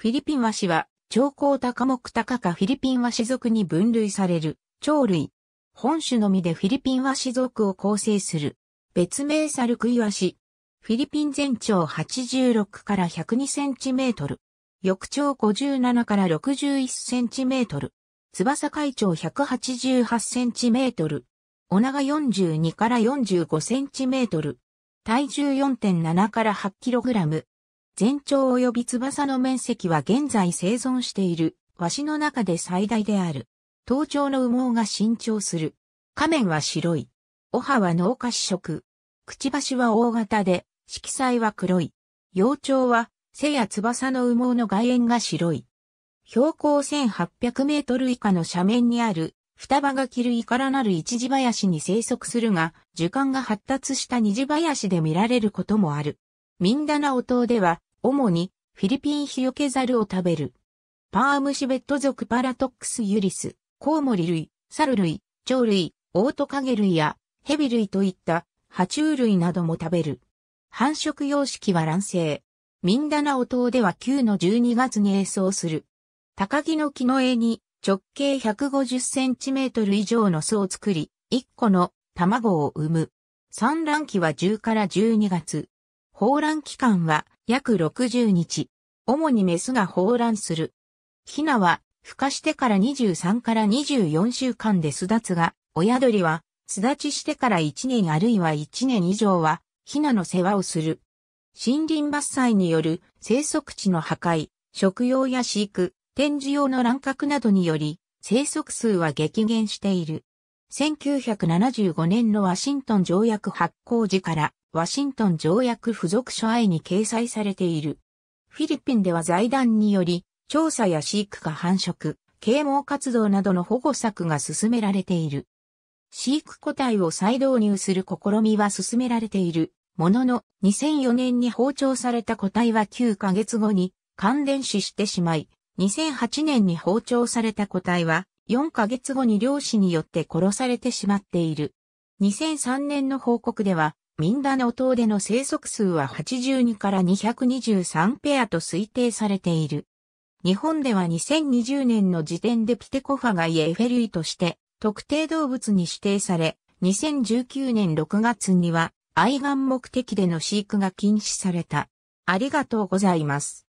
フィリピンワシは、長江高木高かフィリピンワシ属に分類される、鳥類。本種のみでフィリピンワシ属を構成する。別名サルクイワシ。フィリピン全長86から102センチメートル。翼長57から61センチメートル。翼海長188センチメートル。お長42から45センチメートル。体重4.7から8キログラム。全長及び翼の面積は現在生存している、鷲の中で最大である。頭頂の羽毛が伸長する。仮面は白い。お葉は農家主色。くちばしは大型で、色彩は黒い。幼鳥は背や翼の羽毛の外縁が白い。標高1800メートル以下の斜面にある双葉が切るイからなる一字林に生息するが、樹幹が発達した二字林で見られることもある。ミンダナオ島では主にフィリピンヒヨケザルを食べる。パームシベット属パラトックスユリス、コウモリ類、サル類、鳥類、オオトカゲ類やヘビ類といった爬虫類なども食べる。繁殖様式は卵生。ミンダナオ島では9の12月に栄装する。高木の木の絵に直径150センチメートル以上の巣を作り、1個の卵を産む。産卵期は10から12月。抱卵期間は約60日。主にメスが抱卵する。ヒナは孵化してから23から24週間で巣立つが、親鳥は巣立ちしてから1年あるいは1年以上はヒナの世話をする。森林伐採による生息地の破壊、食用や飼育、展示用の乱獲などにより、生息数は激減している。1975年のワシントン条約発行時からワシントン条約付属書愛に掲載されている。フィリピンでは財団により、調査や飼育か繁殖、啓蒙活動などの保護策が進められている。飼育個体を再導入する試みは進められている。ものの、2004年に包丁された個体は9ヶ月後に感電死してしまい、2008年に包丁された個体は4ヶ月後に漁師によって殺されてしまっている。2003年の報告では、ミンダナオ島での生息数は82から223ペアと推定されている。日本では2020年の時点でピテコファガイエフェーとして特定動物に指定され、2019年6月には愛玩目的での飼育が禁止された。ありがとうございます。